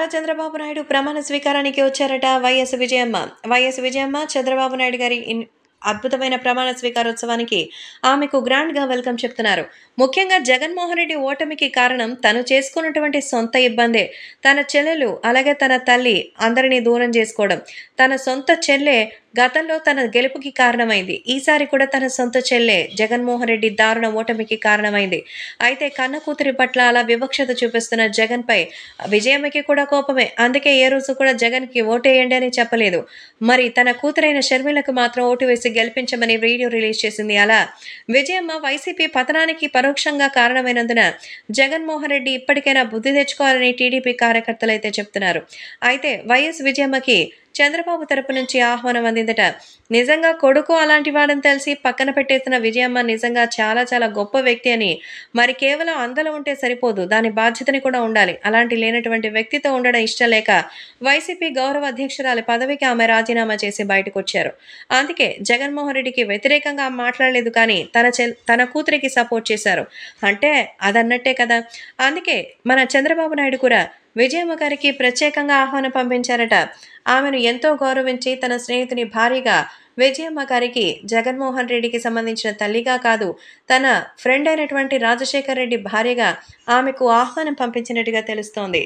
నారా చంద్రబాబు నాయుడు ప్రమాణ స్వీకారానికి వచ్చారట వైఎస్ విజయమ్మ వైఎస్ విజయమ్మ చంద్రబాబు నాయుడు గారి అద్భుతమైన ప్రమాణ స్వీకారోత్సవానికి ఆమెకు గా వెల్కమ్ చెప్తున్నారు ముఖ్యంగా జగన్మోహన్ రెడ్డి ఓటమికి కారణం తను చేసుకున్నటువంటి సొంత ఇబ్బందే తన చెల్లెలు అలాగే తన తల్లి అందరినీ దూరం చేసుకోవడం తన సొంత చెల్లె గతంలో తన గెలుపుకి కారణమైంది ఈసారి కూడా తన సొంత చెల్లె జగన్మోహన్ రెడ్డి దారుణ ఓటమికి కారణమైంది అయితే కన్న కూతురి పట్ల అలా వివక్షత చూపిస్తున్న జగన్పై విజయమ్మకి కూడా కోపమే అందుకే ఏ రోజు కూడా జగన్కి ఓటేయండి అని చెప్పలేదు మరి తన కూతురైన షర్మిలకు మాత్రం ఓటు వేసి గెలిపించమని వీడియో రిలీజ్ చేసింది అలా విజయమ్మ వైసీపీ పతనానికి పరోక్షంగా కారణమైనందున జగన్మోహన్ రెడ్డి ఇప్పటికైనా బుద్ధి తెచ్చుకోవాలని టీడీపీ కార్యకర్తలు అయితే చెప్తున్నారు అయితే వైఎస్ విజయమ్మకి చంద్రబాబు తరపు నుంచి ఆహ్వానం అందిందట నిజంగా కొడుకు అలాంటి వాడని తెలిసి పక్కన పెట్టేసిన విజయమ్మ నిజంగా చాలా చాలా గొప్ప వ్యక్తి అని మరి కేవలం అందలో ఉంటే సరిపోదు దాని బాధ్యతని కూడా ఉండాలి అలాంటి లేనటువంటి వ్యక్తితో ఉండడం ఇష్టం లేక వైసీపీ గౌరవ అధ్యక్షురాలి పదవికి ఆమె రాజీనామా చేసి బయటకు వచ్చారు అందుకే జగన్మోహన్ రెడ్డికి వ్యతిరేకంగా మాట్లాడలేదు కానీ తన తన కూతురికి సపోర్ట్ చేశారు అంటే అదన్నట్టే కదా అందుకే మన చంద్రబాబు నాయుడు కూడా విజయమ్మ గారికి ప్రత్యేకంగా ఆహ్వానం పంపించారట ఆమెను ఎంతో గౌరవించి తన స్నేహితుని భారీగా విజయమ్మ గారికి జగన్మోహన్ రెడ్డికి సంబంధించిన తల్లిగా కాదు తన ఫ్రెండ్ అయినటువంటి రాజశేఖర్ రెడ్డి భార్యగా ఆమెకు ఆహ్వానం పంపించినట్టుగా తెలుస్తోంది